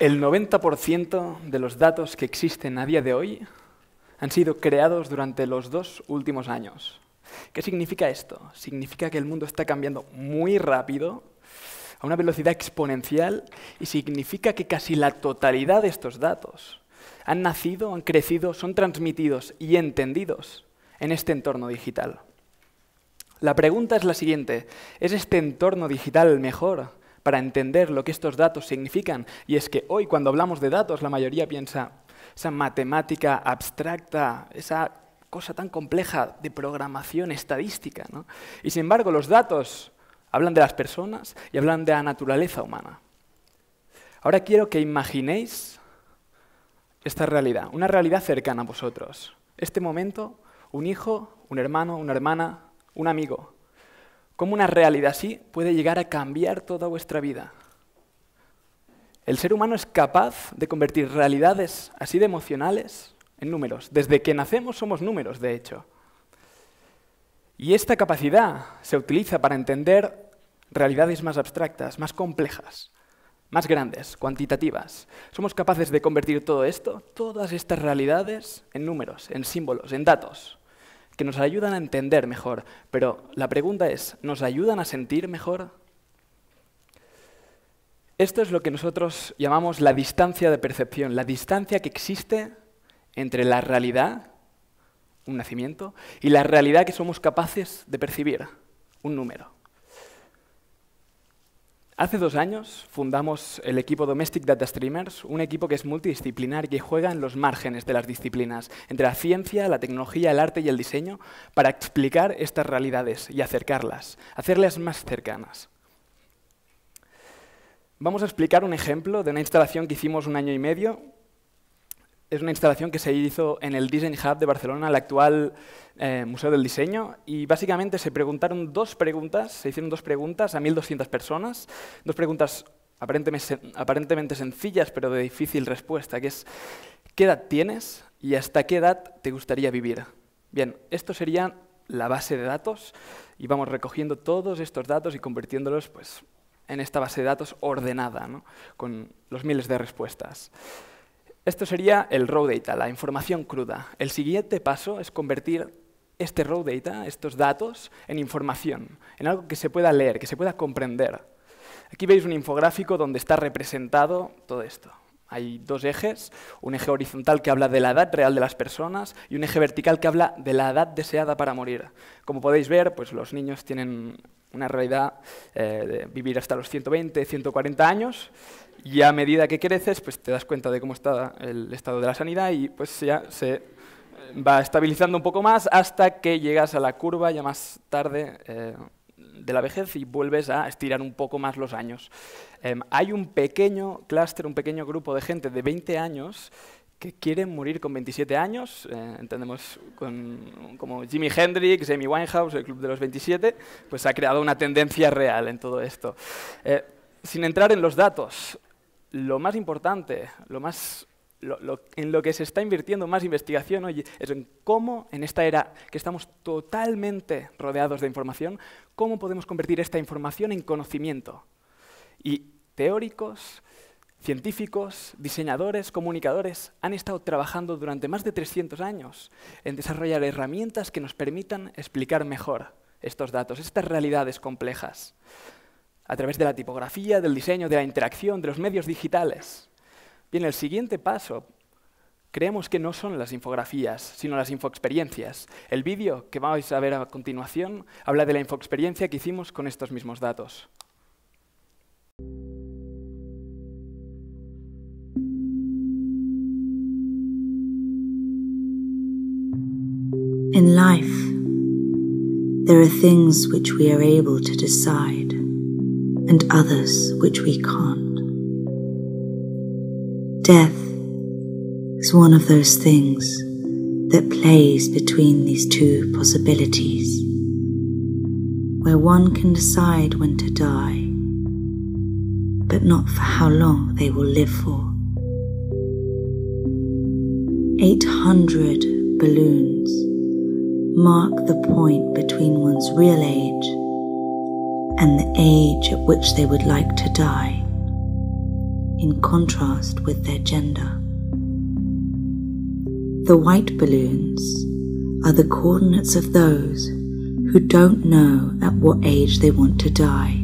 El 90% de los datos que existen a día de hoy han sido creados durante los dos últimos años. ¿Qué significa esto? Significa que el mundo está cambiando muy rápido, a una velocidad exponencial, y significa que casi la totalidad de estos datos han nacido, han crecido, son transmitidos y entendidos en este entorno digital. La pregunta es la siguiente, ¿es este entorno digital el mejor? para entender lo que estos datos significan. Y es que hoy cuando hablamos de datos, la mayoría piensa esa matemática abstracta, esa cosa tan compleja de programación estadística. Y sin embargo, los datos hablan de las personas y hablan de la naturaleza humana. Ahora quiero que imaginéis esta realidad, una realidad cercana a vosotros. Este momento, un hijo, un hermano, una hermana, un amigo, cómo una realidad así puede llegar a cambiar toda vuestra vida. El ser humano es capaz de convertir realidades así de emocionales en números. Desde que nacemos somos números, de hecho. Y esta capacidad se utiliza para entender realidades más abstractas, más complejas, más grandes, cuantitativas. Somos capaces de convertir todo esto, todas estas realidades, en números, en símbolos, en datos que nos ayudan a entender mejor. Pero la pregunta es, ¿nos ayudan a sentir mejor? Esto es lo que nosotros llamamos la distancia de percepción, la distancia que existe entre la realidad, un nacimiento, y la realidad que somos capaces de percibir, un número. Hace dos años fundamos el equipo Domestic Data Streamers, un equipo que es multidisciplinar y que juega en los márgenes de las disciplinas, entre la ciencia, la tecnología, el arte y el diseño, para explicar estas realidades y acercarlas, hacerlas más cercanas. Vamos a explicar un ejemplo de una instalación que hicimos un año y medio es una instalación que se hizo en el Design Hub de Barcelona, el actual eh, Museo del Diseño, y básicamente se preguntaron dos preguntas, se hicieron dos preguntas a 1.200 personas, dos preguntas aparentemente, sencillas pero de difícil respuesta, que es ¿qué edad tienes y hasta qué edad te gustaría vivir? Bien, esto sería la base de datos y vamos recogiendo todos estos datos y convirtiéndolos pues, en esta base de datos ordenada, con los miles de respuestas. Esto sería el raw data, la información cruda. El siguiente paso es convertir este raw data, estos datos, en información, en algo que se pueda leer, que se pueda comprender. Aquí veis un infográfico donde está representado todo esto. Hay dos ejes, un eje horizontal que habla de la edad real de las personas y un eje vertical que habla de la edad deseada para morir. Como podéis ver, pues los niños tienen una realidad eh, de vivir hasta los 120, 140 años, y a medida que creces, pues te das cuenta de cómo está el estado de la sanidad y pues ya se va estabilizando un poco más hasta que llegas a la curva ya más tarde eh, de la vejez y vuelves a estirar un poco más los años. Em, hay un pequeño clúster, un pequeño grupo de gente de 20 años que quieren morir con 27 años, eh, entendemos con, como Jimi Hendrix, Amy Winehouse, el Club de los 27, pues ha creado una tendencia real en todo esto. Eh, sin entrar en los datos, lo más importante, en lo que se está invirtiendo más investigación hoy es en cómo, en esta era que estamos totalmente rodeados de información, cómo podemos convertir esta información en conocimiento. Y teóricos, científicos, diseñadores, comunicadores han estado trabajando durante más de 300 años en desarrollar herramientas que nos permitan explicar mejor estos datos, estas realidades complejas a través de la tipografía, del diseño, de la interacción, de los medios digitales. Bien, el siguiente paso creemos que no son las infografías, sino las infoexperiencias. El vídeo que vais a ver a continuación habla de la infoexperiencia que hicimos con estos mismos datos. In life, and others which we can't. Death is one of those things that plays between these two possibilities, where one can decide when to die, but not for how long they will live for. 800 balloons mark the point between one's real age and the age at which they would like to die, in contrast with their gender. The white balloons are the coordinates of those who don't know at what age they want to die.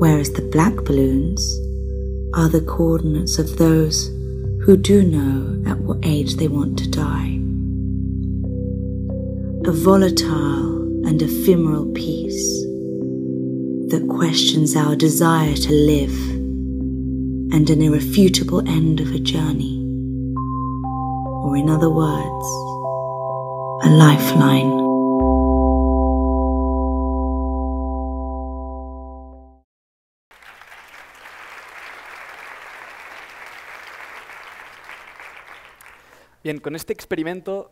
Whereas the black balloons are the coordinates of those who do know at what age they want to die. A volatile, and ephemeral peace that questions our desire to live and an irrefutable end of a journey, or in other words, a lifeline. Bien, con este experimento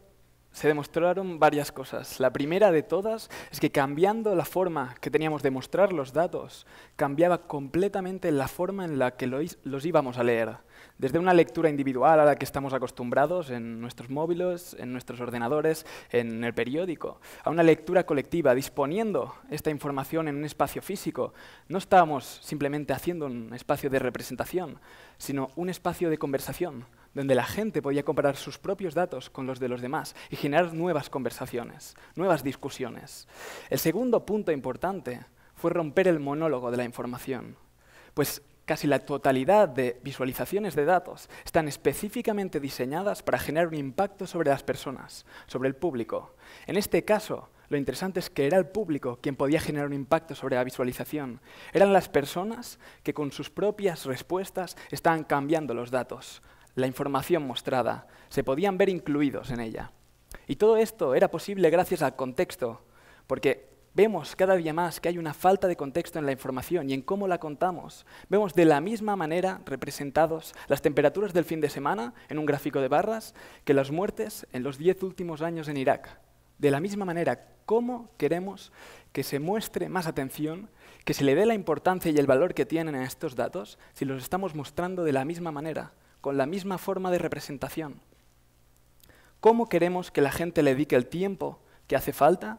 se demostraron varias cosas. La primera de todas es que cambiando la forma que teníamos de mostrar los datos, cambiaba completamente la forma en la que los íbamos a leer. Desde una lectura individual a la que estamos acostumbrados en nuestros móviles, en nuestros ordenadores, en el periódico, a una lectura colectiva, disponiendo esta información en un espacio físico. No estábamos simplemente haciendo un espacio de representación, sino un espacio de conversación, donde la gente podía comparar sus propios datos con los de los demás y generar nuevas conversaciones, nuevas discusiones. El segundo punto importante fue romper el monólogo de la información, pues Casi la totalidad de visualizaciones de datos están específicamente diseñadas para generar un impacto sobre las personas, sobre el público. En este caso, lo interesante es que era el público quien podía generar un impacto sobre la visualización. Eran las personas que con sus propias respuestas estaban cambiando los datos, la información mostrada. Se podían ver incluidos en ella. Y todo esto era posible gracias al contexto, porque Vemos cada día más que hay una falta de contexto en la información y en cómo la contamos. Vemos de la misma manera representados las temperaturas del fin de semana en un gráfico de barras que las muertes en los diez últimos años en Irak. De la misma manera, ¿cómo queremos que se muestre más atención, que se le dé la importancia y el valor que tienen a estos datos si los estamos mostrando de la misma manera, con la misma forma de representación? ¿Cómo queremos que la gente le dedique el tiempo que hace falta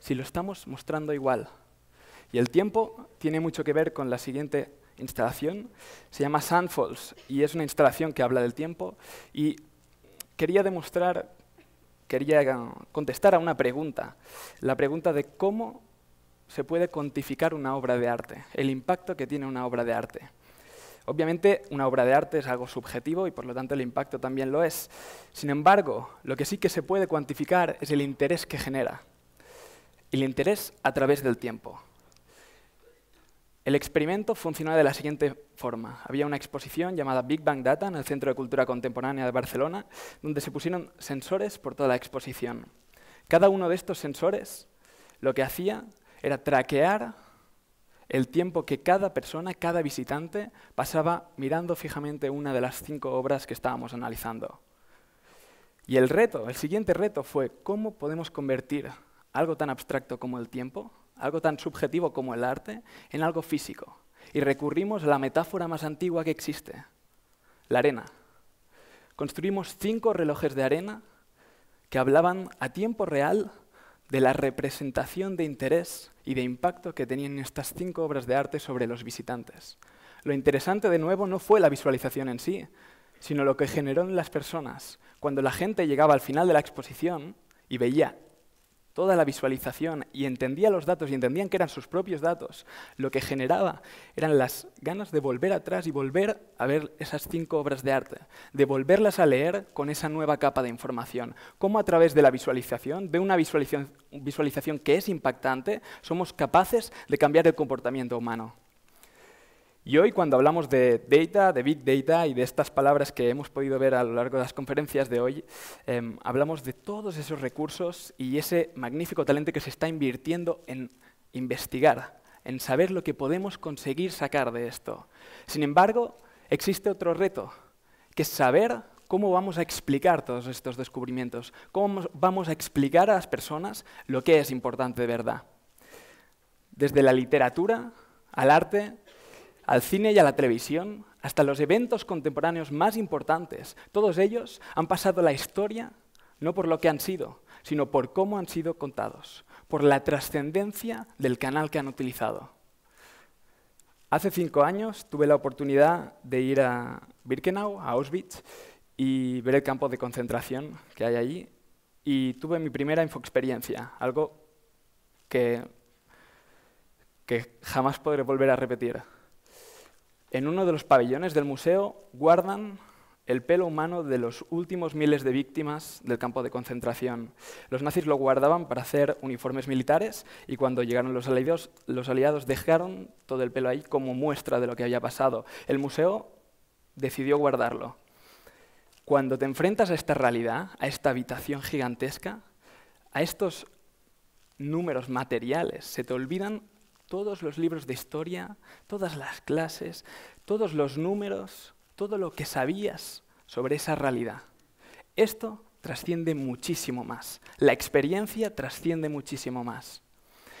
si lo estamos mostrando igual. Y el tiempo tiene mucho que ver con la siguiente instalación. Se llama Sandfalls y es una instalación que habla del tiempo. Y quería demostrar, quería contestar a una pregunta. La pregunta de cómo se puede cuantificar una obra de arte, el impacto que tiene una obra de arte. Obviamente una obra de arte es algo subjetivo y por lo tanto el impacto también lo es. Sin embargo, lo que sí que se puede cuantificar es el interés que genera y el interés a través del tiempo. El experimento funcionaba de la siguiente forma. Había una exposición llamada Big Bang Data en el Centro de Cultura Contemporánea de Barcelona, donde se pusieron sensores por toda la exposición. Cada uno de estos sensores lo que hacía era traquear el tiempo que cada persona, cada visitante, pasaba mirando fijamente una de las cinco obras que estábamos analizando. Y el reto, el siguiente reto fue cómo podemos convertir algo tan abstracto como el tiempo, algo tan subjetivo como el arte, en algo físico. Y recurrimos a la metáfora más antigua que existe, la arena. Construimos cinco relojes de arena que hablaban a tiempo real de la representación de interés y de impacto que tenían estas cinco obras de arte sobre los visitantes. Lo interesante de nuevo no fue la visualización en sí, sino lo que generó en las personas. Cuando la gente llegaba al final de la exposición y veía toda la visualización y entendía los datos y entendían que eran sus propios datos, lo que generaba eran las ganas de volver atrás y volver a ver esas cinco obras de arte, de volverlas a leer con esa nueva capa de información. Cómo a través de la visualización, de una visualización, visualización que es impactante, somos capaces de cambiar el comportamiento humano. Y hoy cuando hablamos de data, de big data y de estas palabras que hemos podido ver a lo largo de las conferencias de hoy, em, hablamos de todos esos recursos y ese magnífico talento que se está invirtiendo en investigar, en saber lo que podemos conseguir sacar de esto. Sin embargo, existe otro reto, que es saber cómo vamos a explicar todos estos descubrimientos, cómo vamos a explicar a las personas lo que es importante de verdad. Desde la literatura al arte, al cine y a la televisión, hasta los eventos contemporáneos más importantes, todos ellos han pasado la historia no por lo que han sido, sino por cómo han sido contados, por la trascendencia del canal que han utilizado. Hace cinco años tuve la oportunidad de ir a Birkenau, a Auschwitz, y ver el campo de concentración que hay allí. Y tuve mi primera infoexperiencia, algo que, que jamás podré volver a repetir en uno de los pabellones del museo guardan el pelo humano de los últimos miles de víctimas del campo de concentración. Los nazis lo guardaban para hacer uniformes militares y cuando llegaron los aliados, los aliados dejaron todo el pelo ahí como muestra de lo que había pasado. El museo decidió guardarlo. Cuando te enfrentas a esta realidad, a esta habitación gigantesca, a estos números materiales, se te olvidan todos los libros de historia, todas las clases, todos los números, todo lo que sabías sobre esa realidad. Esto trasciende muchísimo más. La experiencia trasciende muchísimo más.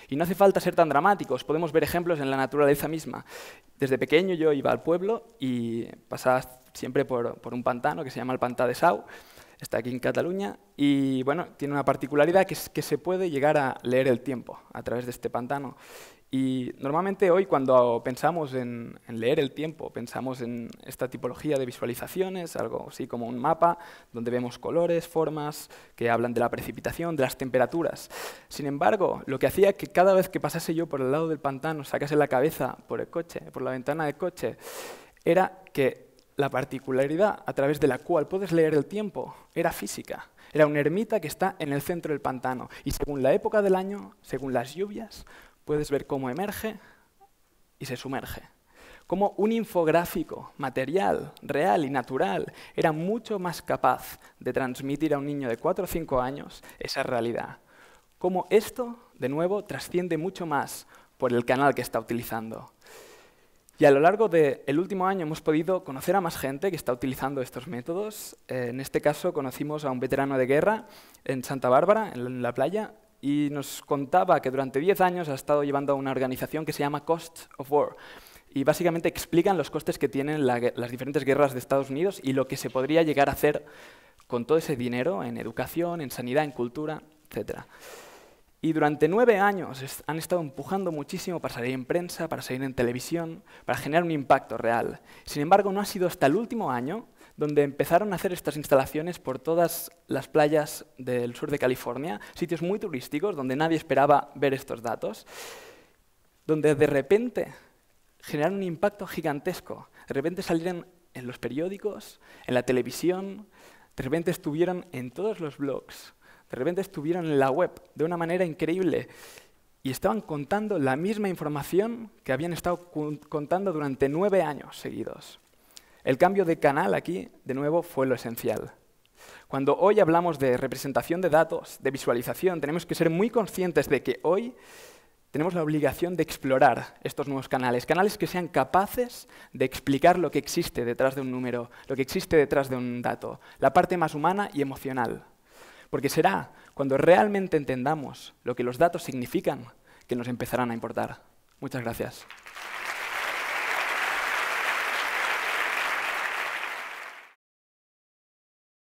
Y no hace falta ser tan dramáticos, podemos ver ejemplos en la naturaleza misma. Desde pequeño yo iba al pueblo y pasaba siempre por, un pantano que se llama el Pantà de Sau, está aquí en Cataluña, y bueno, tiene una particularidad que es que se puede llegar a leer el tiempo a través de este pantano. Y normalmente hoy cuando pensamos en, leer el tiempo, pensamos en esta tipología de visualizaciones, algo así como un mapa, donde vemos colores, formas, que hablan de la precipitación, de las temperaturas. Sin embargo, lo que hacía que cada vez que pasase yo por el lado del pantano, sacase la cabeza por el coche, por la ventana del coche, era que la particularidad a través de la cual puedes leer el tiempo era física. Era una ermita que está en el centro del pantano y según la época del año, según las lluvias, puedes ver cómo emerge y se sumerge. Cómo un infográfico material, real y natural era mucho más capaz de transmitir a un niño de 4 o 5 años esa realidad. Cómo esto, de nuevo, trasciende mucho más por el canal que está utilizando. Y a lo largo del último año hemos podido conocer a más gente que está utilizando estos métodos. Eh, en este caso conocimos a un veterano de guerra en Santa Bárbara, en la playa, y nos contaba que durante 10 años ha estado llevando a una organización que se llama Cost of War. Y básicamente explican los costes que tienen las diferentes guerras de Estados Unidos y lo que se podría llegar a hacer con todo ese dinero en educación, en sanidad, en cultura, etc. Y durante nueve años han estado empujando muchísimo para salir en prensa, para salir en televisión, para generar un impacto real. Sin embargo, no ha sido hasta el último año donde empezaron a hacer estas instalaciones por todas las playas del sur de California, sitios muy turísticos donde nadie esperaba ver estos datos, donde de repente generaron un impacto gigantesco. De repente salieron en los periódicos, en la televisión, de repente estuvieron en todos los blogs, de repente estuvieron en la web de una manera increíble y estaban contando la misma información que habían estado contando durante nueve años seguidos. El cambio de canal aquí, de nuevo, fue lo esencial. Cuando hoy hablamos de representación de datos, de visualización, tenemos que ser muy conscientes de que hoy tenemos la obligación de explorar estos nuevos canales, canales que sean capaces de explicar lo que existe detrás de un número, lo que existe detrás de un dato, la parte más humana y emocional. Porque será cuando realmente entendamos lo que los datos significan que nos empezarán a importar. Muchas gracias.